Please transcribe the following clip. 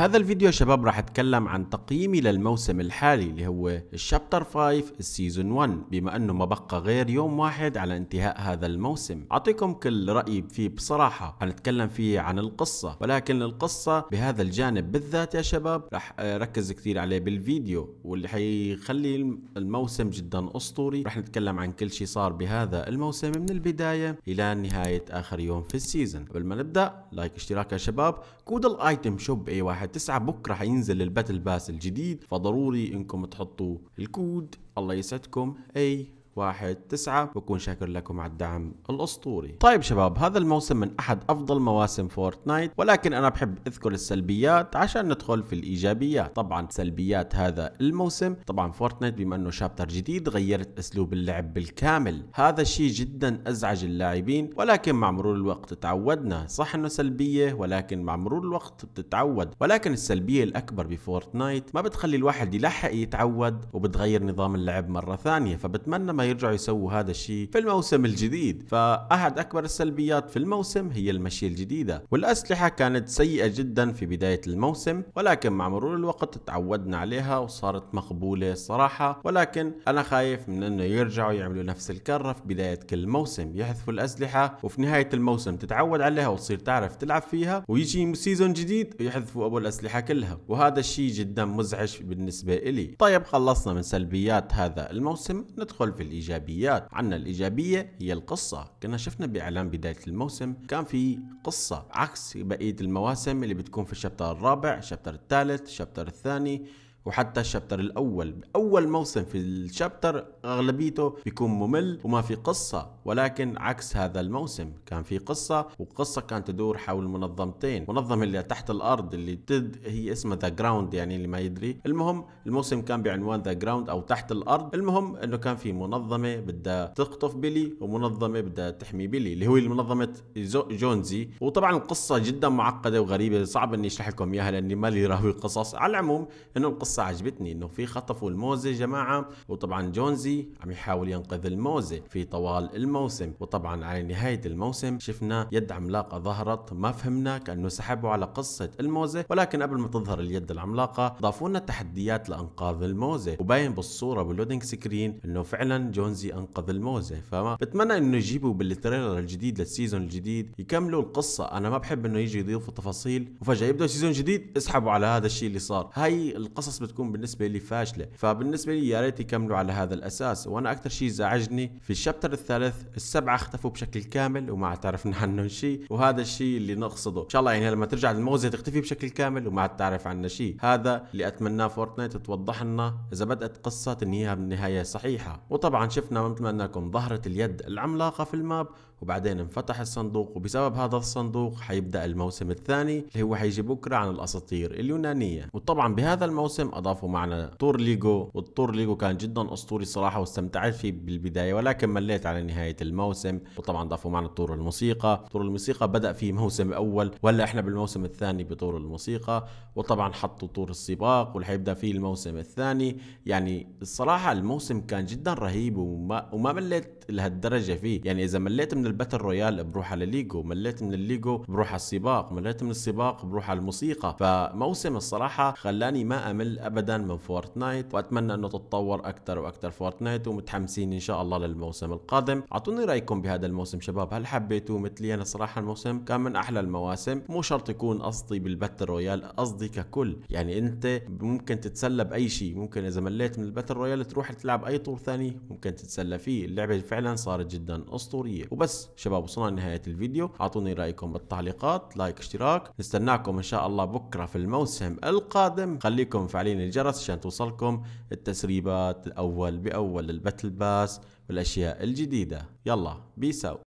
بهذا الفيديو يا شباب راح اتكلم عن تقييمي للموسم الحالي اللي هو الشابتر 5 السيزون 1 بما انه ما بقى غير يوم واحد على انتهاء هذا الموسم اعطيكم كل رايي فيه بصراحه حنتكلم فيه عن القصه ولكن القصه بهذا الجانب بالذات يا شباب راح ركز كثير عليه بالفيديو واللي حيخلي الموسم جدا اسطوري راح نتكلم عن كل شيء صار بهذا الموسم من البدايه الى نهايه اخر يوم في السيزون قبل ما نبدا لايك اشتراك يا شباب كود الايتم شوب اي واحد تسعة بكره حينزل الباتل باس الجديد فضروري انكم تحطوا الكود الله يسعدكم اي واحد تسعة بكون شاكر لكم على الدعم الأسطوري طيب شباب هذا الموسم من أحد أفضل مواسم فورتنايت ولكن أنا بحب أذكر السلبيات عشان ندخل في الإيجابيات طبعا سلبيات هذا الموسم طبعا فورتنايت بما أنه شابتر جديد غيرت أسلوب اللعب بالكامل هذا الشيء جدا أزعج اللاعبين ولكن مع مرور الوقت تعودنا صح أنه سلبية ولكن مع مرور الوقت بتتعود ولكن السلبية الأكبر بفورتنايت ما بتخلي الواحد يلحق يتعود وبتغير نظام اللعب مرة ثانية فبتمنى ما يرجعوا يسووا هذا الشيء في الموسم الجديد فأحد أكبر السلبيات في الموسم هي المشية الجديدة والأسلحة كانت سيئة جدا في بداية الموسم ولكن مع مرور الوقت تعودنا عليها وصارت مقبولة صراحة ولكن أنا خايف من أنه يرجعوا يعملوا نفس الكرة في بداية كل موسم يحذفوا الأسلحة وفي نهاية الموسم تتعود عليها وتصير تعرف تلعب فيها ويجي سيزون جديد ويحذفوا أبو الأسلحة كلها وهذا الشيء جدا مزعج بالنسبة إلي طيب خلصنا من سلبيات هذا الموسم ندخل في الإيجابيات عنا الإيجابية هي القصة كنا شفنا بإعلان بداية الموسم كان في قصة عكس بقية المواسم اللي بتكون في الشابتر الرابع الشابتر الثالث الشابتر الثاني وحتى الشابتر الاول اول موسم في الشابتر اغلبيته بيكون ممل وما في قصه ولكن عكس هذا الموسم كان في قصه والقصه كانت تدور حول منظمتين منظمه اللي تحت الارض اللي تد هي اسمها ذا جراوند يعني اللي ما يدري المهم الموسم كان بعنوان ذا جراوند او تحت الارض المهم انه كان في منظمه بدها تخطف بيلي ومنظمه بدها تحمي بيلي اللي هو منظمه جونزي وطبعا القصه جدا معقده وغريبه صعب اني اشرح لكم اياها لاني مالي راوي قصص على العموم انه القصه قصة عجبتني انه في خطفوا الموزة جماعة وطبعا جونزي عم يحاول ينقذ الموزة في طوال الموسم وطبعا على نهاية الموسم شفنا يد عملاقة ظهرت ما فهمنا كأنه سحبوا على قصة الموزة ولكن قبل ما تظهر اليد العملاقة ضافوا لنا تحديات لانقاذ الموزة وباين بالصورة باللودينج سكرين انه فعلا جونزي انقذ الموزة فما بتمنى انه يجيبوا بالتريلر الجديد للسيزون الجديد يكملوا القصة انا ما بحب انه يجي يضيفوا تفاصيل وفجأة يبدأ سيزون جديد اسحبوا على هذا الشيء اللي صار هاي القصص بتكون بالنسبه لي فاشله فبالنسبه لي يا ريت يكملوا على هذا الاساس وانا اكثر شيء زعجني في الشابتر الثالث السبعه اختفوا بشكل كامل وما تعرفنا عنهم شيء وهذا الشيء اللي نقصده ان شاء الله يعني لما ترجع الموزه تختفي بشكل كامل وما عاد تعرف عنا شيء هذا اللي اتمناه فورتنايت توضح لنا اذا بدات قصه تنهيها بالنهايه صحيحه وطبعا شفنا مثل ما قلنا لكم ظهرت اليد العملاقه في الماب وبعدين انفتح الصندوق وبسبب هذا الصندوق حيبدا الموسم الثاني اللي هو حيجي بكره عن الاساطير اليونانيه وطبعا بهذا الموسم اضافوا معنا تور ليجو والتور ليجو كان جدا اسطوري صراحه واستمتعت فيه بالبدايه ولكن مليت على نهايه الموسم وطبعا ضافوا معنا طور الموسيقى طور الموسيقى بدا في موسم اول ولا احنا بالموسم الثاني بطور الموسيقى وطبعا حطوا طور السباق واللي حيبدا فيه الموسم الثاني يعني الصراحه الموسم كان جدا رهيب وما, وما مليت لهالدرجه فيه يعني اذا مليت من الباتل رويال بروح على ليجو مليت من الليجو بروح على السباق مليت من السباق بروح على الموسيقى فموسم الصراحة خلاني ما أمل أبدا من فورتنايت وأتمنى أنه تتطور أكثر وأكثر فورتنايت ومتحمسين إن شاء الله للموسم القادم أعطوني رأيكم بهذا الموسم شباب هل حبيتوه مثلي أنا صراحة الموسم كان من أحلى المواسم مو شرط يكون قصدي بالباتل رويال قصدي ككل يعني أنت ممكن تتسلى بأي شيء ممكن إذا مليت من الباتل رويال تروح تلعب أي طور ثاني ممكن تتسلى فيه اللعبة فعلا صارت جدا أسطورية وبس شباب وصلنا لنهاية الفيديو اعطوني رأيكم بالتعليقات لايك اشتراك نستناكم ان شاء الله بكرة في الموسم القادم خليكم فعلين الجرس عشان توصلكم التسريبات الاول باول للباتل باس والاشياء الجديدة يلا بيساو